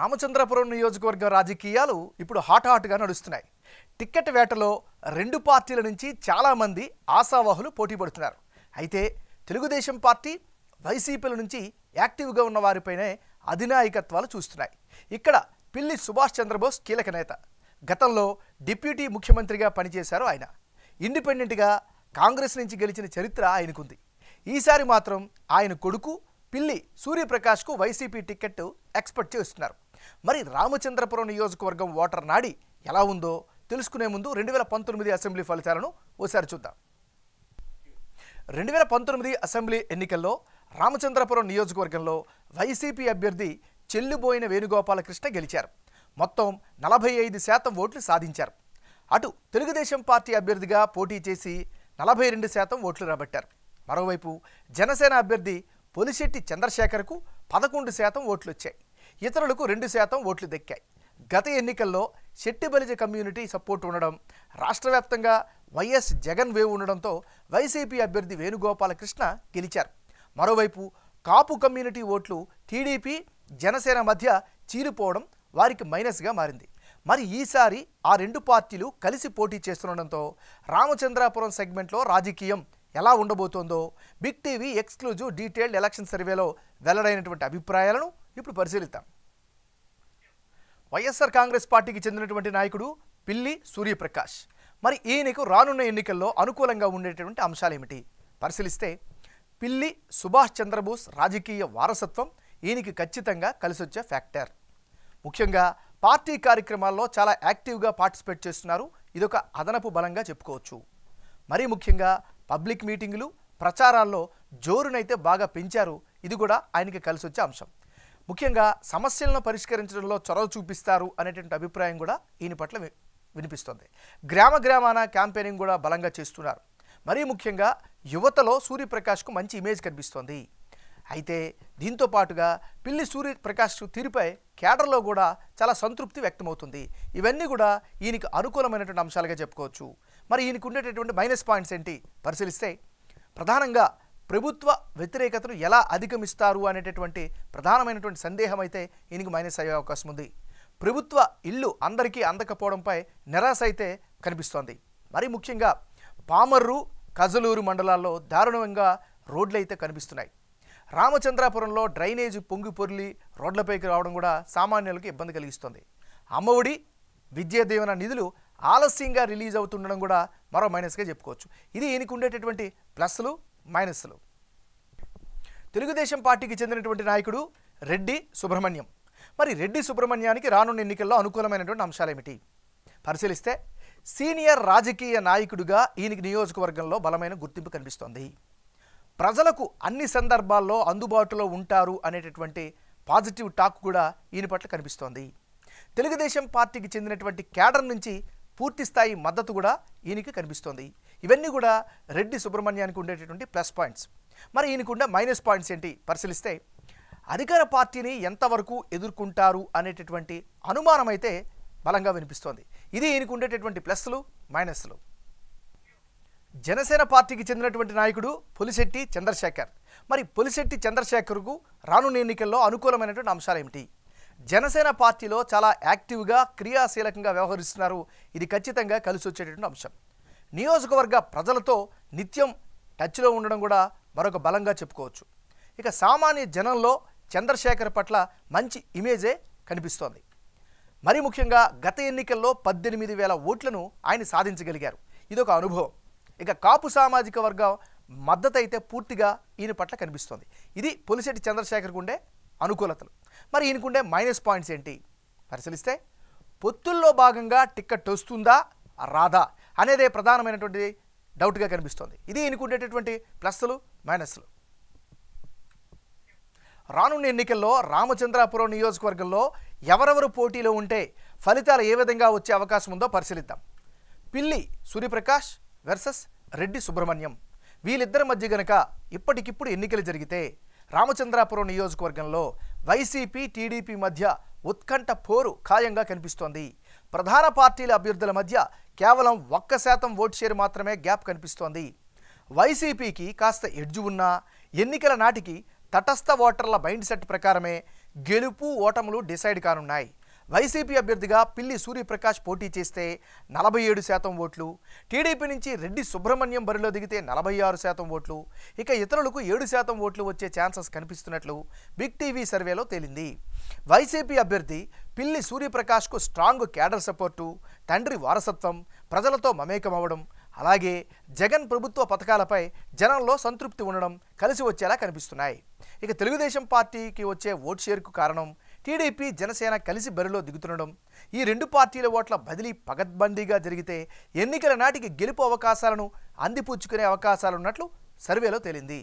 రామచంద్రపురం నియోజకవర్గ రాజకీయాలు ఇప్పుడు హాట్ హాట్గా నడుస్తున్నాయి టిక్కెట్ వేటలో రెండు పార్టీల నుంచి చాలామంది ఆశావాహులు పోటీ పడుతున్నారు అయితే తెలుగుదేశం పార్టీ వైసీపీల నుంచి యాక్టివ్గా ఉన్న వారిపైనే అధినాయకత్వాలు చూస్తున్నాయి ఇక్కడ పిల్లి సుభాష్ చంద్రబోస్ కీలక నేత గతంలో డిప్యూటీ ముఖ్యమంత్రిగా పనిచేశారు ఆయన ఇండిపెండెంట్గా కాంగ్రెస్ నుంచి గెలిచిన చరిత్ర ఆయనకుంది ఈసారి మాత్రం ఆయన కొడుకు పిల్లి సూర్యప్రకాష్కు వైసీపీ టిక్కెట్ ఎక్స్పెక్ట్ చేస్తున్నారు మరి రామచంద్రపురం నియోజకవర్గం ఓటర్ నాడి ఎలా ఉందో తెలుసుకునే ముందు రెండు వేల పంతొమ్మిది అసెంబ్లీ ఫలితాలను ఓసారి చూద్దాం రెండు వేల పంతొమ్మిది అసెంబ్లీ ఎన్నికల్లో రామచంద్రపురం నియోజకవర్గంలో వైసీపీ అభ్యర్థి చెల్లుబోయిన వేణుగోపాలకృష్ణ గెలిచారు మొత్తం నలభై ఐదు శాతం ఓట్లు సాధించారు అటు తెలుగుదేశం పార్టీ అభ్యర్థిగా పోటీ చేసి నలభై రెండు శాతం ఓట్లు రాబట్టారు మరోవైపు జనసేన అభ్యర్థి పొలిశెట్టి చంద్రశేఖర్కు పదకొండు శాతం ఓట్లు వచ్చాయి ఇతరులకు రెండు శాతం ఓట్లు దక్కాయి గత ఎన్నికల్లో శెట్టి బలిజ కమ్యూనిటీ సపోర్ట్ ఉండడం రాష్ట్ర వ్యాప్తంగా వైఎస్ జగన్ వేవ్ ఉండడంతో వైసీపీ అభ్యర్థి వేణుగోపాలకృష్ణ గెలిచారు మరోవైపు కాపు కమ్యూనిటీ ఓట్లు టీడీపీ జనసేన మధ్య చీలిపోవడం వారికి మైనస్గా మారింది మరి ఈసారి ఆ రెండు పార్టీలు కలిసి పోటీ చేస్తుండడంతో రామచంద్రాపురం సెగ్మెంట్లో రాజకీయం ఎలా ఉండబోతోందో big TV exclusive detailed election సర్వేలో వెల్లడైనటువంటి అభిప్రాయాలను ఇప్పుడు పరిశీలిద్దాం వైఎస్ఆర్ కాంగ్రెస్ పార్టీకి చెందినటువంటి నాయకుడు పిల్లి సూర్యప్రకాష్ మరి ఈయనకు రానున్న ఎన్నికల్లో అనుకూలంగా ఉండేటటువంటి అంశాలు ఏమిటి పరిశీలిస్తే పిల్లి సుభాష్ చంద్రబోస్ రాజకీయ వారసత్వం ఈయనకి ఖచ్చితంగా కలిసొచ్చే ఫ్యాక్టర్ ముఖ్యంగా పార్టీ కార్యక్రమాల్లో చాలా యాక్టివ్గా పార్టిసిపేట్ చేస్తున్నారు ఇదొక అదనపు బలంగా చెప్పుకోవచ్చు మరీ ముఖ్యంగా పబ్లిక్ మీటింగులు ప్రచారాల్లో జోరునైతే బాగా పెంచారు ఇది కూడా ఆయనకి కలిసొచ్చే అంశం ముఖ్యంగా సమస్యలను పరిష్కరించడంలో చొరవ చూపిస్తారు అనేటువంటి అభిప్రాయం కూడా ఈయన పట్ల వినిపిస్తుంది గ్రామ గ్రామాన క్యాంపెయినింగ్ కూడా బలంగా చేస్తున్నారు మరీ ముఖ్యంగా యువతలో సూర్యప్రకాష్కు మంచి ఇమేజ్ కనిపిస్తోంది అయితే దీంతో పాటుగా పిల్లి సూర్యప్రకాష్ తీరుపై కేడర్లో కూడా చాలా సంతృప్తి వ్యక్తమవుతుంది ఇవన్నీ కూడా ఈయనకు అనుకూలమైనటువంటి అంశాలుగా చెప్పుకోవచ్చు మరి ఈయనకు ఉండేటటువంటి మైనస్ పాయింట్స్ ఏంటి పరిశీలిస్తే ప్రధానంగా ప్రభుత్వ వ్యతిరేకతను ఎలా అధిగమిస్తారు అనేటటువంటి ప్రధానమైనటువంటి సందేహం అయితే ఈయనకి మైనస్ అయ్యే అవకాశం ఉంది ప్రభుత్వ ఇల్లు అందరికీ అందకపోవడంపై నిరాశ అయితే కనిపిస్తోంది మరి ముఖ్యంగా పామర్రు కజలూరు మండలాల్లో దారుణంగా రోడ్లు అయితే కనిపిస్తున్నాయి రామచంద్రాపురంలో డ్రైనేజ్ పొంగి పొర్లి రోడ్లపైకి రావడం కూడా సామాన్యులకు ఇబ్బంది కలిగిస్తుంది అమ్మఒడి విద్యాదీవన నిధులు ఆలస్యంగా రిలీజ్ అవుతుండడం కూడా మరో మైనస్గా చెప్పుకోవచ్చు ఇది ఈయనకు ఉండేటటువంటి ప్లస్లు మైనస్లు తెలుగుదేశం పార్టీకి చెందినటువంటి నాయకుడు రెడ్డి సుబ్రహ్మణ్యం మరి రెడ్డి సుబ్రహ్మణ్యానికి రానున్న ఎన్నికల్లో అనుకూలమైనటువంటి అంశాలేమిటి పరిశీలిస్తే సీనియర్ రాజకీయ నాయకుడిగా ఈయనకి నియోజకవర్గంలో బలమైన గుర్తింపు కనిపిస్తోంది ప్రజలకు అన్ని సందర్భాల్లో అందుబాటులో ఉంటారు అనేటటువంటి పాజిటివ్ టాక్ కూడా ఈయన పట్ల కనిపిస్తోంది తెలుగుదేశం పార్టీకి చెందినటువంటి కేడర్ నుంచి పూర్తిస్థాయి మద్దతు కూడా ఈయనకి కనిపిస్తోంది ఇవన్నీ కూడా రెడ్డి సుబ్రహ్మణ్యానికి ఉండేటటువంటి ప్లస్ పాయింట్స్ మరి ఈయనకుండా మైనస్ పాయింట్స్ ఏంటి పరిశీలిస్తే అధికార పార్టీని ఎంతవరకు ఎదుర్కొంటారు అనేటటువంటి అనుమానం అయితే బలంగా వినిపిస్తోంది ఇది ఈయనకు ఉండేటటువంటి ప్లస్లు మైనస్లు జనసేన పార్టీకి చెందినటువంటి నాయకుడు పులిశెట్టి చంద్రశేఖర్ మరి పులిశెట్టి చంద్రశేఖర్కు రానున్న ఎన్నికల్లో అనుకూలమైనటువంటి అంశాలు ఏమిటి జనసేన పార్టీలో చాలా యాక్టివ్గా క్రియాశీలకంగా వ్యవహరిస్తున్నారు ఇది ఖచ్చితంగా కలిసి వచ్చేటటువంటి అంశం నియోజకవర్గ ప్రజలతో నిత్యం టచ్లో ఉండడం కూడా మరొక బలంగా చెప్పుకోవచ్చు ఇక సామాన్య జనంలో చంద్రశేఖర్ పట్ల మంచి ఇమేజే కనిపిస్తోంది మరి ముఖ్యంగా గత ఎన్నికల్లో పద్దెనిమిది వేల ఓట్లను ఆయన సాధించగలిగారు ఇదొక అనుభవం ఇక కాపు సామాజిక వర్గం మద్దతు అయితే పూర్తిగా ఈయన పట్ల కనిపిస్తోంది ఇది పులిశెట్టి చంద్రశేఖర్ ఉండే అనుకూలతలు మరి ఈయనకుండే మైనస్ పాయింట్స్ ఏంటి పరిశీలిస్తే పొత్తుల్లో భాగంగా టిక్కెట్ వస్తుందా రాదా అనేదే ప్రధానమైనటువంటి డౌట్గా కనిపిస్తోంది ఇది ఈయనకుండేటటువంటి ప్లస్లు మైనస్లు రానున్న ఎన్నికల్లో రామచంద్రాపురం నియోజకవర్గంలో ఎవరెవరు పోటీలో ఉంటే ఫలితాలు ఏ విధంగా వచ్చే అవకాశం ఉందో పరిశీలిద్దాం పిల్లి సూర్యప్రకాష్ వెర్సెస్ రెడ్డి సుబ్రహ్మణ్యం వీళ్ళిద్దరి మధ్య గనక ఇప్పటికిప్పుడు ఎన్నికలు జరిగితే రామచంద్రాపురం నియోజకవర్గంలో వైసీపీ టీడీపీ మధ్య ఉత్కంఠ పోరు ఖాయంగా కనిపిస్తోంది ప్రధాన పార్టీల అభ్యర్థుల మధ్య కేవలం ఒక్క శాతం ఓటు షేర్ మాత్రమే గ్యాప్ కనిపిస్తోంది వైసీపీకి కాస్త ఎడ్జు ఉన్నా ఎన్నికల నాటికి తటస్థ ఓటర్ల మైండ్ సెట్ ప్రకారమే గెలుపు ఓటములు డిసైడ్ కానున్నాయి వైసీపీ అభ్యర్థిగా పిల్లి సూర్యప్రకాష్ పోటీ చేస్తే నలభై ఏడు శాతం ఓట్లు టీడీపీ నుంచి రెడ్డి సుబ్రహ్మణ్యం బరిలో దిగితే నలభై ఆరు శాతం ఓట్లు ఇక ఇతరులకు ఏడు శాతం ఓట్లు వచ్చే ఛాన్సెస్ కనిపిస్తున్నట్లు బిగ్ టీవీ సర్వేలో తేలింది వైసీపీ అభ్యర్థి పిల్లి సూర్యప్రకాష్కు స్ట్రాంగ్ క్యాడర్ సపోర్టు తండ్రి వారసత్వం ప్రజలతో మమేకమవడం అలాగే జగన్ ప్రభుత్వ పథకాలపై జనంలో సంతృప్తి ఉండడం కలిసి వచ్చేలా కనిపిస్తున్నాయి ఇక తెలుగుదేశం పార్టీకి వచ్చే ఓట్ షేర్కు కారణం టీడీపీ జనసేన కలిసి బరిలో దిగుతుండడం ఈ రెండు పార్టీల ఓట్ల బదిలీ పగద్బందీగా జరిగితే ఎన్నికల నాటికి గెలుపు అవకాశాలను అందిపుచ్చుకునే అవకాశాలున్నట్లు సర్వేలో తేలింది